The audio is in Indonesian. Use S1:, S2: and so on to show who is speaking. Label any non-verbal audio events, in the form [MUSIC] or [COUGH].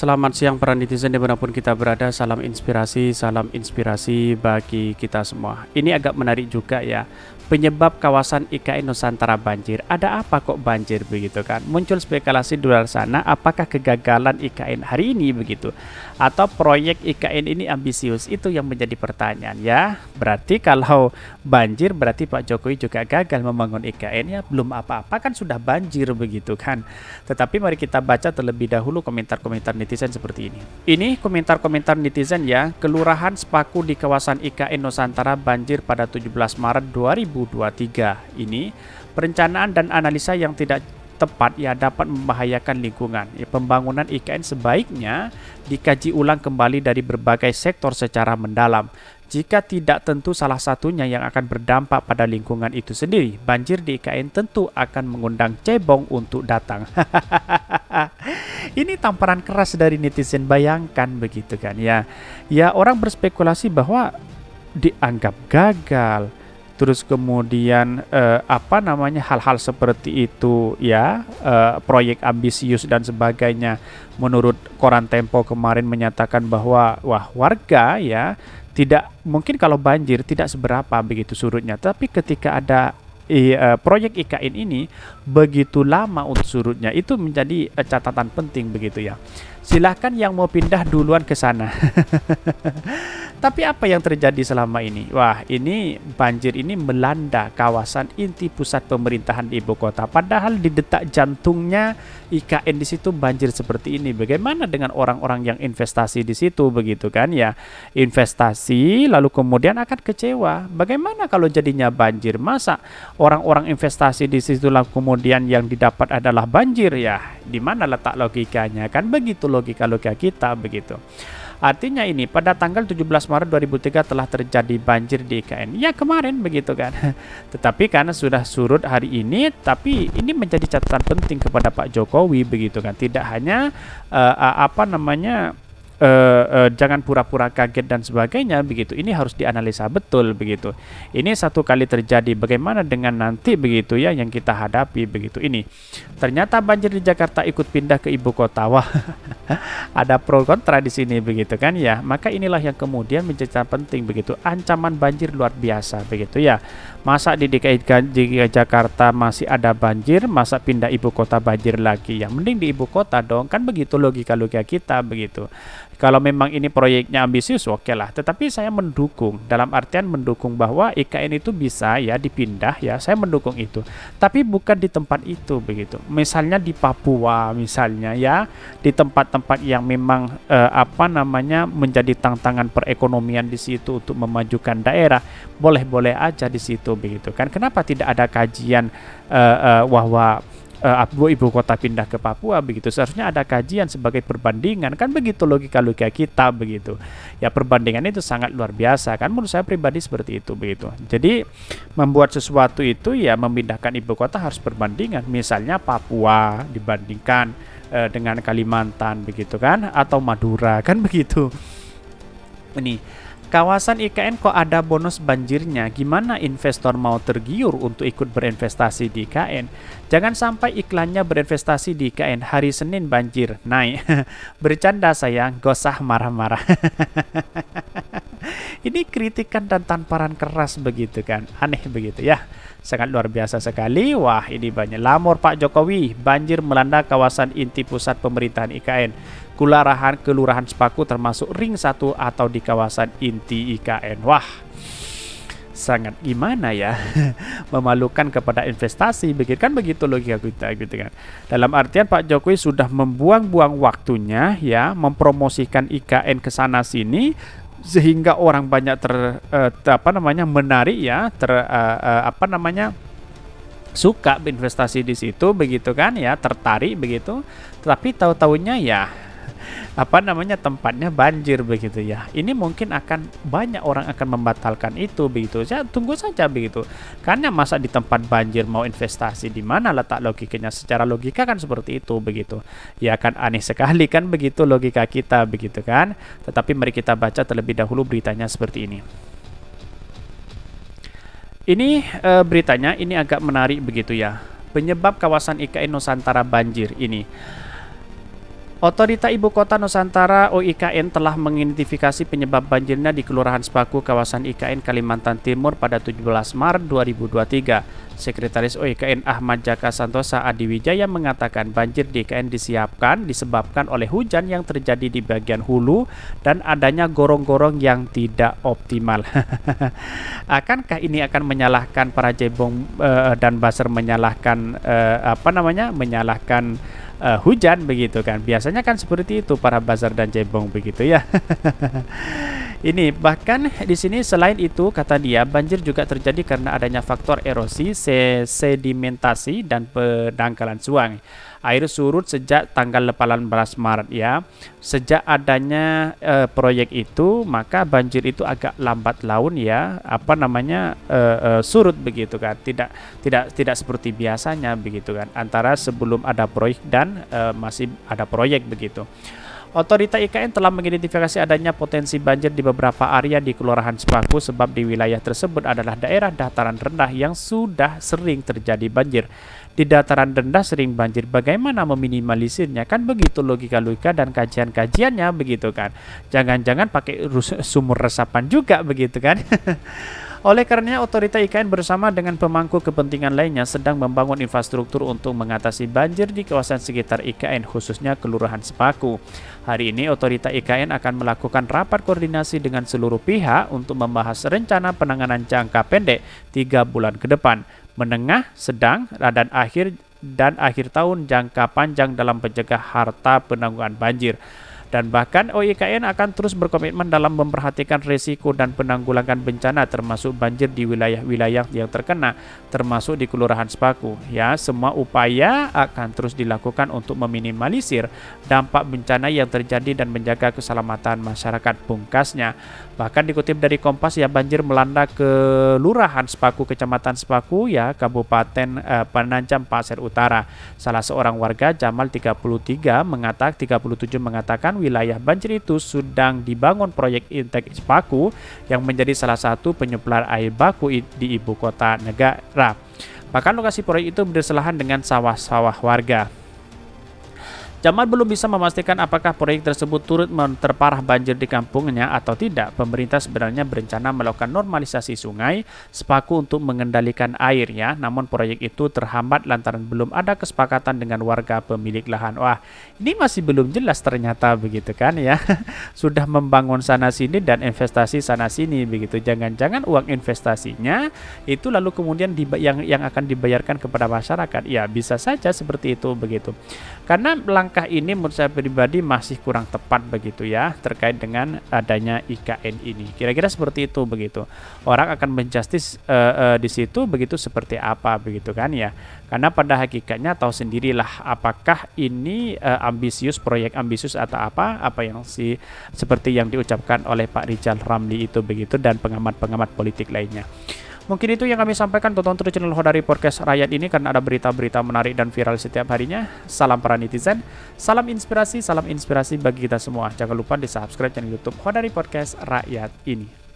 S1: Selamat siang para netizen dimanapun kita berada Salam inspirasi, salam inspirasi bagi kita semua Ini agak menarik juga ya penyebab kawasan IKN Nusantara banjir. Ada apa kok banjir begitu kan? Muncul spekulasi di luar sana apakah kegagalan IKN hari ini begitu atau proyek IKN ini ambisius itu yang menjadi pertanyaan ya. Berarti kalau banjir berarti Pak Jokowi juga gagal membangun IKN ya belum apa-apa kan sudah banjir begitu kan. Tetapi mari kita baca terlebih dahulu komentar-komentar netizen seperti ini. Ini komentar-komentar netizen ya. Kelurahan Sepaku di kawasan IKN Nusantara banjir pada 17 Maret 2000 2023 ini, perencanaan dan analisa yang tidak tepat ya dapat membahayakan lingkungan. Ya, pembangunan IKN sebaiknya dikaji ulang kembali dari berbagai sektor secara mendalam. Jika tidak tentu salah satunya yang akan berdampak pada lingkungan itu sendiri, banjir di IKN tentu akan mengundang cebong untuk datang. [LAUGHS] Ini tamparan keras dari netizen, bayangkan begitu kan ya. Ya orang berspekulasi bahwa dianggap gagal, terus kemudian eh, apa namanya hal-hal seperti itu ya eh, proyek ambisius dan sebagainya menurut koran Tempo kemarin menyatakan bahwa wah warga ya tidak mungkin kalau banjir tidak seberapa begitu surutnya tapi ketika ada I, eh, proyek IKN ini begitu lama untuk surutnya itu menjadi eh, catatan penting begitu ya. Silahkan yang mau pindah duluan ke sana. [LAUGHS] Tapi apa yang terjadi selama ini? Wah, ini banjir ini melanda kawasan inti pusat pemerintahan di ibu kota. Padahal di detak jantungnya IKN di situ banjir seperti ini. Bagaimana dengan orang-orang yang investasi di situ begitu kan ya? Investasi lalu kemudian akan kecewa. Bagaimana kalau jadinya banjir? Masa orang-orang investasi di situ lalu kemudian yang didapat adalah banjir ya? Di mana letak logikanya? Kan begitu logika-logika kita begitu. Artinya ini pada tanggal 17 Maret 2003 telah terjadi banjir di IKN. Ya kemarin begitu kan. [LAUGHS] Tetapi karena sudah surut hari ini, tapi ini menjadi catatan penting kepada Pak Jokowi begitu kan. Tidak hanya uh, apa namanya uh, uh, jangan pura-pura kaget dan sebagainya begitu. Ini harus dianalisa betul begitu. Ini satu kali terjadi bagaimana dengan nanti begitu ya yang kita hadapi begitu. Ini ternyata banjir di Jakarta ikut pindah ke ibu kota. Wah. [LAUGHS] ada pro kontra di sini begitu kan ya. Maka inilah yang kemudian menjadi penting begitu. Ancaman banjir luar biasa begitu ya. Masa di DKI, Jakarta masih ada banjir, masa pindah ibu kota banjir lagi. Ya mending di ibu kota dong. Kan begitu logika logika kita begitu. Kalau memang ini proyeknya ambisius, oke okay lah. Tetapi saya mendukung, dalam artian mendukung bahwa IKN itu bisa ya dipindah ya, saya mendukung itu. Tapi bukan di tempat itu begitu. Misalnya di Papua misalnya ya, di tempat-tempat yang memang eh, apa namanya menjadi tantangan perekonomian di situ untuk memajukan daerah, boleh-boleh aja di situ begitu kan. Kenapa tidak ada kajian eh, eh, bahwa uh, ibu kota pindah ke Papua begitu seharusnya ada kajian sebagai perbandingan kan begitu logika logika kita begitu ya perbandingan itu sangat luar biasa kan menurut saya pribadi seperti itu begitu jadi membuat sesuatu itu ya memindahkan ibu kota harus perbandingan misalnya Papua dibandingkan uh, dengan Kalimantan begitu kan atau Madura [LAUGHS] kan begitu ini Kawasan IKN kok ada bonus banjirnya? Gimana investor mau tergiur untuk ikut berinvestasi di IKN? Jangan sampai iklannya berinvestasi di IKN hari Senin banjir naik. [LAUGHS] Bercanda sayang, gosah marah-marah. [LAUGHS] Ini kritikan dan tamparan keras begitu kan. Aneh begitu ya. Sangat luar biasa sekali. Wah, ini banyak lamor Pak Jokowi. Banjir melanda kawasan inti pusat pemerintahan IKN kelurahan kelurahan Sepaku termasuk ring 1 atau di kawasan inti IKN. Wah, sangat gimana ya [LAUGHS] memalukan kepada investasi begitu kan begitu logika kita gitu kan dalam artian Pak Jokowi sudah membuang-buang waktunya ya mempromosikan IKN ke sana sini sehingga orang banyak ter, uh, apa namanya menarik ya ter uh, uh, apa namanya suka berinvestasi di situ begitu kan ya tertarik begitu tetapi tahu-tahunya ya apa namanya tempatnya banjir begitu ya. Ini mungkin akan banyak orang akan membatalkan itu begitu. Saya tunggu saja begitu. Karena masa di tempat banjir mau investasi di mana letak logikanya? Secara logika kan seperti itu begitu. Ya kan aneh sekali kan begitu logika kita begitu kan. Tetapi mari kita baca terlebih dahulu beritanya seperti ini. Ini e, beritanya ini agak menarik begitu ya. Penyebab kawasan IKN Nusantara banjir ini. Otorita Ibu Kota Nusantara OIKN telah mengidentifikasi penyebab banjirnya di Kelurahan Sepaku kawasan IKN Kalimantan Timur pada 17 Maret 2023. Sekretaris OIKN Ahmad Jaka Santosa Adiwijaya mengatakan banjir di IKN disiapkan disebabkan oleh hujan yang terjadi di bagian hulu dan adanya gorong-gorong yang tidak optimal. [LAUGHS] Akankah ini akan menyalahkan para jebong uh, dan baser menyalahkan uh, apa namanya? menyalahkan uh, hujan begitu kan. Biasanya kan seperti itu para bazar dan cebong begitu ya. [LAUGHS] Ini bahkan di sini selain itu kata dia banjir juga terjadi karena adanya faktor erosi, sedimentasi dan pedangkalan suang. Air surut sejak tanggal 18 Maret ya. Sejak adanya e, proyek itu maka banjir itu agak lambat laun ya, apa namanya e, e, surut begitu kan. Tidak tidak tidak seperti biasanya begitu kan. Antara sebelum ada proyek dan e, masih ada proyek begitu. Otorita IKN telah mengidentifikasi adanya potensi banjir di beberapa area di Kelurahan Sepaku sebab di wilayah tersebut adalah daerah dataran rendah yang sudah sering terjadi banjir. Di dataran rendah sering banjir, bagaimana meminimalisirnya? Kan begitu logika-logika dan kajian-kajiannya begitu kan. Jangan-jangan pakai sumur resapan juga begitu kan. [LAUGHS] Oleh karenanya, otorita IKN bersama dengan pemangku kepentingan lainnya sedang membangun infrastruktur untuk mengatasi banjir di kawasan sekitar IKN, khususnya Kelurahan Sepaku. Hari ini, otorita IKN akan melakukan rapat koordinasi dengan seluruh pihak untuk membahas rencana penanganan jangka pendek tiga bulan ke depan, menengah, sedang, dan akhir dan akhir tahun jangka panjang dalam penjaga harta penanggungan banjir. Dan bahkan OIKN akan terus berkomitmen dalam memperhatikan risiko dan penanggulangan bencana termasuk banjir di wilayah-wilayah yang terkena termasuk di Kelurahan Sepaku. Ya, semua upaya akan terus dilakukan untuk meminimalisir dampak bencana yang terjadi dan menjaga keselamatan masyarakat pungkasnya. Bahkan dikutip dari Kompas ya banjir melanda Kelurahan Sepaku Kecamatan Sepaku ya Kabupaten eh, Pasir Utara. Salah seorang warga Jamal 33 mengatakan 37 mengatakan wilayah banjir itu sedang dibangun proyek Intek Ispaku yang menjadi salah satu penyuplai air baku di ibu kota negara. Bahkan lokasi proyek itu berselahan dengan sawah-sawah warga. Jamal belum bisa memastikan apakah proyek tersebut turut terparah banjir di kampungnya atau tidak. Pemerintah sebenarnya berencana melakukan normalisasi sungai sepaku untuk mengendalikan airnya, namun proyek itu terhambat lantaran belum ada kesepakatan dengan warga pemilik lahan. Wah, ini masih belum jelas ternyata begitu kan ya. [LAUGHS] Sudah membangun sana sini dan investasi sana sini begitu. Jangan-jangan uang investasinya itu lalu kemudian yang yang akan dibayarkan kepada masyarakat. Ya, bisa saja seperti itu begitu. Karena langkah langkah ini menurut saya pribadi masih kurang tepat begitu ya terkait dengan adanya IKN ini. Kira-kira seperti itu begitu. Orang akan menjustis uh, uh, di situ begitu seperti apa begitu kan ya. Karena pada hakikatnya tahu sendirilah apakah ini uh, ambisius proyek ambisius atau apa apa yang si seperti yang diucapkan oleh Pak Rizal Ramli itu begitu dan pengamat-pengamat politik lainnya. Mungkin itu yang kami sampaikan tonton terus channel Hodari Podcast Rakyat ini karena ada berita-berita menarik dan viral setiap harinya. Salam para netizen, salam inspirasi, salam inspirasi bagi kita semua. Jangan lupa di subscribe channel YouTube Hodari Podcast Rakyat ini.